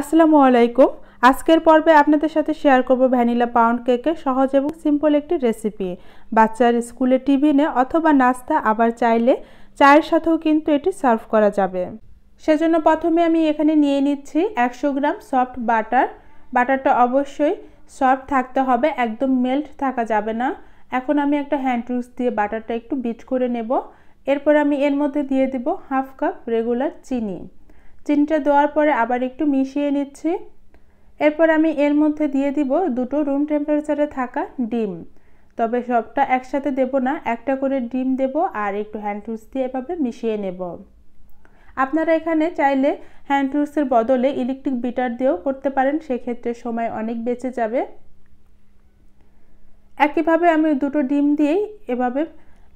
আসসালামু আলাইকুম আজকের পর্বে আপনাদের সাথে শেয়ার করব ভ্যানিলা পাউন্ড কেকের সহজ এবং সিম্পল একটি রেসিপি বাচ্চার স্কুলে টিফিনে অথবা নাস্তা আবার চাইলে চায়ের সাথেও কিন্তু এটি সার্ভ করা যাবে সেজন্য প্রথমে আমি এখানে নিয়ে নিচ্ছি একশো গ্রাম সফট বাটার বাটারটা অবশ্যই সফট থাকতে হবে একদম মেল্ট থাকা যাবে না এখন আমি একটা হ্যান্ড রুস দিয়ে বাটারটা একটু বিট করে নেব এরপর আমি এর মধ্যে দিয়ে দেব হাফ কাপ রেগুলার চিনি চিনিটা দেওয়ার পরে আবার একটু মিশিয়ে নিচ্ছি এরপর আমি এর মধ্যে দিয়ে দিব দুটো রুম টেম্পারেচারে থাকা ডিম তবে সবটা একসাথে দেব না একটা করে ডিম দেব আর একটু হ্যান্ড দিয়ে এভাবে মিশিয়ে নেব আপনারা এখানে চাইলে হ্যান্ড বদলে ইলেকট্রিক বিটার দিয়েও করতে পারেন সেক্ষেত্রে সময় অনেক বেঁচে যাবে একইভাবে আমি দুটো ডিম দিয়েই এভাবে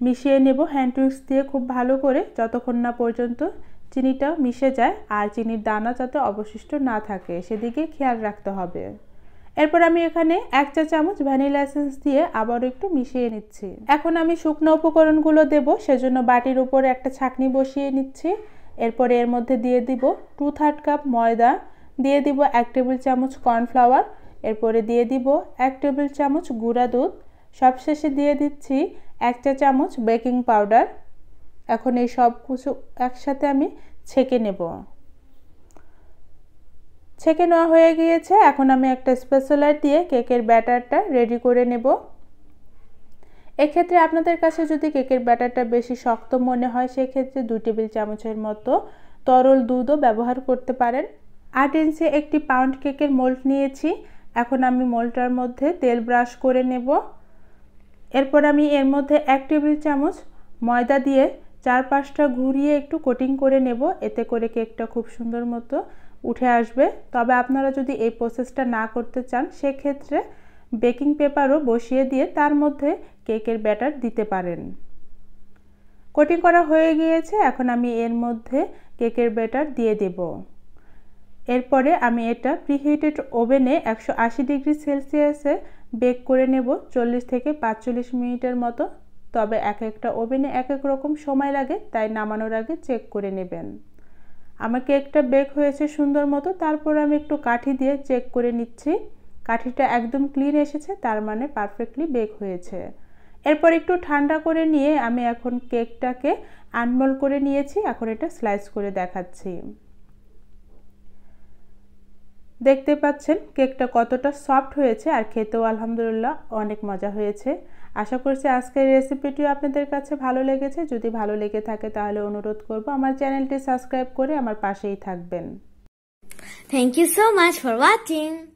মিশিয়ে নেব হ্যান্ড দিয়ে খুব ভালো করে যতক্ষণ না পর্যন্ত চিনিটাও মিশে যায় আর চিনির দানা যাতে অবশিষ্ট না থাকে সেদিকে খেয়াল রাখতে হবে এরপর আমি এখানে এক চা চামচ ভ্যানিলা এসেন্স দিয়ে আবারও একটু মিশিয়ে নিচ্ছি এখন আমি শুকনো উপকরণগুলো দেব সেজন্য বাটির উপরে একটা ছাকনি বসিয়ে নিচ্ছি এরপরে এর মধ্যে দিয়ে দিব টু থার্ড কাপ ময়দা দিয়ে দিব এক টেবিল চামচ কর্নফ্লাওয়ার এরপরে দিয়ে দিব এক টেবিল চামচ গুঁড়া দুধ সবশেষে দিয়ে দিচ্ছি এক চা চামচ বেকিং পাউডার এখন এই সব কিছু একসাথে আমি ছেঁকে নেব ছেঁকে নেওয়া হয়ে গিয়েছে এখন আমি একটা স্পেশলার দিয়ে কেকের ব্যাটারটা রেডি করে নেব এক্ষেত্রে আপনাদের কাছে যদি কেকের ব্যাটারটা বেশি শক্ত মনে হয় সেক্ষেত্রে দু টেবিল চামচের মতো তরল দুধও ব্যবহার করতে পারেন আট ইঞ্চে একটি পাউন্ড কেকের মোল্ড নিয়েছি এখন আমি মোল্ডটার মধ্যে তেল ব্রাশ করে নেব এরপর আমি এর মধ্যে এক টেবিল চামচ ময়দা দিয়ে চারপাশটা ঘুরিয়ে একটু কোটিং করে নেব এতে করে কেকটা খুব সুন্দর মতো উঠে আসবে তবে আপনারা যদি এই প্রসেসটা না করতে চান সেক্ষেত্রে বেকিং পেপারও বসিয়ে দিয়ে তার মধ্যে কেকের ব্যাটার দিতে পারেন কোটিং করা হয়ে গিয়েছে এখন আমি এর মধ্যে কেকের ব্যাটার দিয়ে দেব এরপরে আমি এটা প্রিহিটেড ওভেনে একশো ডিগ্রি সেলসিয়াসে বেক করে নেব চল্লিশ থেকে পাঁচচল্লিশ মিনিটের মতো তবে এক একটা ওভেনে এক এক রকম সময় লাগে তাই নামানোর আগে চেক করে নেবেন আমার কেকটা বেক হয়েছে সুন্দর মতো তারপর আমি একটু কাঠি দিয়ে চেক করে নিচ্ছি কাঠিটা একদম ক্লিন এসেছে তার মানে পারফেক্টলি বেক হয়েছে এরপর একটু ঠান্ডা করে নিয়ে আমি এখন কেকটাকে আনমোল করে নিয়েছি এখন এটা স্লাইস করে দেখাচ্ছি দেখতে পাচ্ছেন কেকটা কতটা সফট হয়েছে আর খেতেও আলহামদুলিল্লাহ অনেক মজা হয়েছে আশা করছি আজকের রেসিপিটিও আপনাদের কাছে ভালো লেগেছে যদি ভালো লেগে থাকে তাহলে অনুরোধ করব আমার চ্যানেলটি সাবস্ক্রাইব করে আমার পাশেই থাকবেন thank you so much for watching